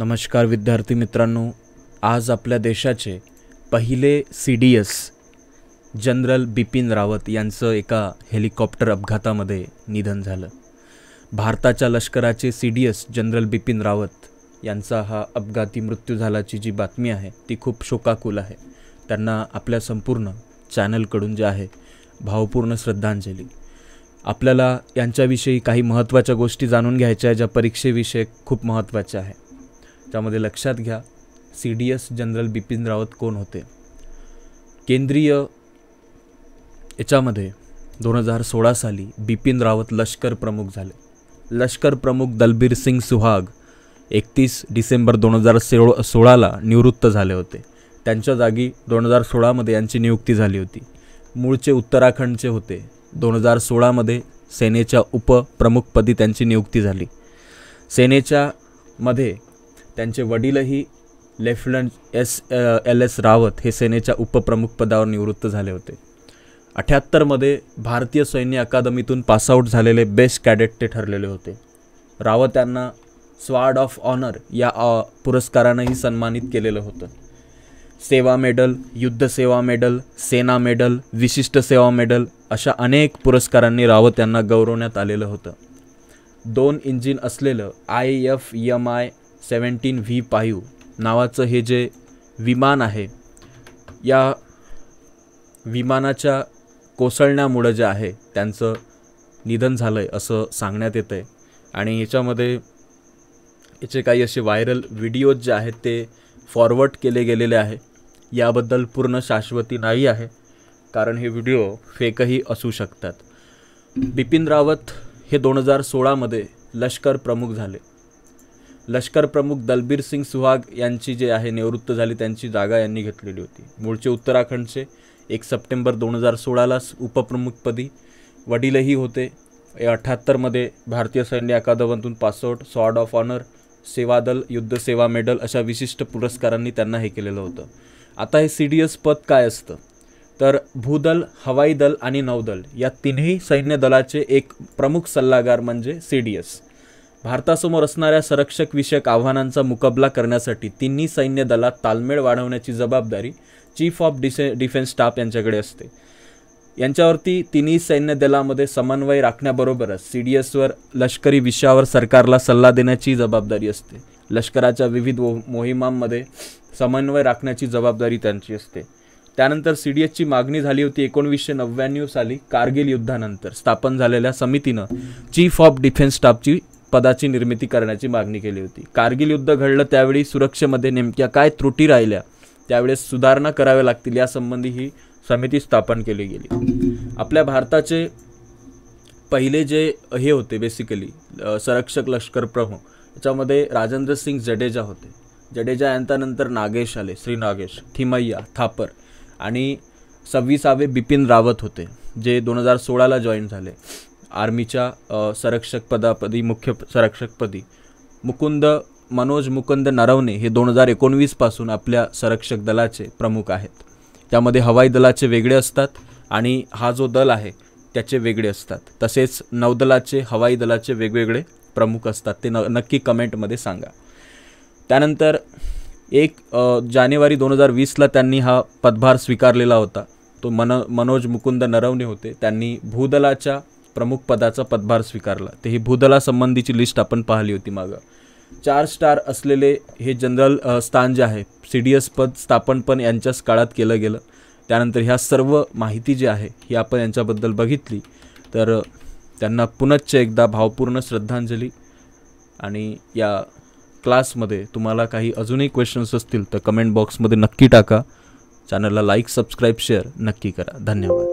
नमस्कार विद्यार्थी मित्रांनो आज आपल्या देशाचे पहिले C D S general Bipin Rawat यांचं एका हेलिकॉप्टर अपघातामध्ये निधन झालं भारताच्या लष्कराचे C D S general Bipin Rawat यांचा हा अपघाती मृत्यू झाल्याची जी बातमी आहे ती खूप शोकाकुल आहे त्यांना आपल्या संपूर्ण चॅनलकडून जे आहे भावपूर्ण श्रद्धांजली आपल्याला यांच्याविषयी काही महत्त्वाच्या गोष्टी जाणून घ्यायच्या ज्या परीक्षेविषयक खूप महत्त्वाच्या आहे त्यामध्ये लक्षात घ्या C D S general Bipin Rawat कोण होते केंद्रीय याच्यामध्ये दोन हजार सोळा साली बिपिन रावत लष्कर प्रमुख झाले लष्कर प्रमुख दलबीर सिंग सुहाग एकतीस डिसेंबर दोन हजार सोळाला निवृत्त झाले होते त्यांच्या जागी दोन हजार सोळामध्ये यांची नियुक्ती झाली होती मूळचे उत्तराखंडचे होते दोन हजार सोळामध्ये सेनेच्या उपप्रमुखपदी त्यांची नियुक्ती झाली सेनेच्या मध्ये त्यांचे वडीलही lieutenant S L S Rawat हे सेनेच्या उपप्रमुख पदावर निवृत्त झाले होते अठ्याहत्तरमध्ये भारतीय सैन्य अकादमीतून पासआउट झालेले बेस्ट कॅडेट ते ठरलेले होते रावत यांना स्वार्ड ऑफ ऑनर या पुरस्कारानंही सन्मानित केलेलं होतं सेवा मेडल युद्ध सेवा मेडल सेना मेडल विशिष्ट सेवा मेडल अशा अनेक पुरस्कारांनी रावत यांना गौरवण्यात आलेलं होतं दोन इंजिन असलेलं I F M I seventeen V पायू नावाचं हे जे विमान आहे या विमानाच्या कोसळण्यामुळं जे आहे त्यांचं निधन झालं आहे असं सांगण्यात येतं आहे आणि याच्यामध्ये याचे काही असे व्हायरल व्हिडिओज जे आहेत ते फॉरवर्ड केले गेलेले आहे याबद्दल पूर्ण शाश्वती नाही आहे कारण हे व्हिडिओ फेकही असू शकतात बिपिन रावत हे दोन हजार सोळामध्ये लष्कर प्रमुख झाले लष्कर प्रमुख दलबीर सिंग सुहाग यांची जे आहे निवृत्त झाली त्यांची जागा यांनी घेतलेली होती मूळचे उत्तराखंडचे एक सप्टेंबर दोन हजार सोळाला उपप्रमुखपदी वडीलही होते अठ्ठ्याहत्तरमध्ये भारतीय सैन्य अकादमातून पासआउट सॉर्ड ऑफ ऑनर सेवादल युद्ध सेवा मेडल अशा विशिष्ट पुरस्कारांनी त्यांना हे केलेलं होतं आता हे सी डी एस पद काय असतं तर भूदल हवाई दल आणि नौदल या तिन्ही सैन्य दलाचे एक प्रमुख सल्लागार म्हणजे सी डी एस भारतासमोर असणाऱ्या संरक्षक विषयक आव्हानांचा मुकाबला करण्यासाठी तिन्ही सैन्य दलात तालमेळ वाढवण्याची जबाबदारी चीफ ऑफ डिसे डिफेन्स स्टाफ यांच्याकडे असते यांच्यावरती तिन्ही सैन्य दलामध्ये समन्वय राखण्याबरोबरच सी डी एसवर लष्करी विषयावर सरकारला सल्ला देण्याची जबाबदारी असते लष्कराच्या विविध मोहिमांमध्ये समन्वय राखण्याची जबाबदारी त्यांची असते त्यानंतर सी डी एसची मागणी झाली होती एकोणीसशे नव्याण्णव साली कारगिल युद्धानंतर स्थापन झालेल्या समितीनं चीफ ऑफ डिफेन्स स्टाफची पदाची निर्मिती करण्याची मागणी केली होती कारगिल युद्ध घडलं त्यावेळी सुरक्षेमध्ये नेमक्या काय त्रुटी राहिल्या त्यावेळेस सुधारणा कराव्या लागतील यासंबंधी ही समिती स्थापन केली गेली आपल्या भारताचे पहिले जे हे होते बेसिकली संरक्षक लष्कर प्रमुख याच्यामध्ये राजेंद्र सिंग जडेजा होते जडेजा यांच्यानंतर नागेश आले श्री नागेश थिमय्या थापर आणि सव्वीसावे बिपिन रावत होते जे दोन हजार सोळाला जॉईन झाले आर्मीच्या पदापदी मुख्य संरक्षकपदी मुकुंद मनोज मुकुंद नरवणे हे दोन हजार एकोणवीसपासून आपल्या संरक्षक दलाचे प्रमुख आहेत त्यामध्ये हवाई दलाचे वेगळे असतात आणि हा जो दल आहे त्याचे वेगळे असतात तसेच नौदलाचे हवाई दलाचे वेगवेगळे प्रमुख असतात ते न नक्की कमेंटमध्ये सांगा त्यानंतर एक जानेवारी दोन हजार वीसला त्यांनी हा पदभार स्वीकारलेला होता तो मन मनोज मुकुंद नरवणे होते त्यांनी भूदलाच्या प्रमुख पदाचा पदभार स्वीकारला ते ही भूदलासंबंधीची लिस्ट आपण पाहिली होती मागं चार स्टार असलेले हे जनरल स्थान जे आहे सी डी एस पद स्थापन पण यांच्याच काळात केलं गेलं त्यानंतर ह्या सर्व माहिती जी आहे ही आपण यांच्याबद्दल बघितली तर त्यांना पुनच्च एकदा भावपूर्ण श्रद्धांजली आणि या क्लासमध्ये तुम्हाला काही अजूनही क्वेश्चन्स असतील तर कमेंट बॉक्समध्ये नक्की टाका चॅनलला लाईक सबस्क्राईब शेअर नक्की करा धन्यवाद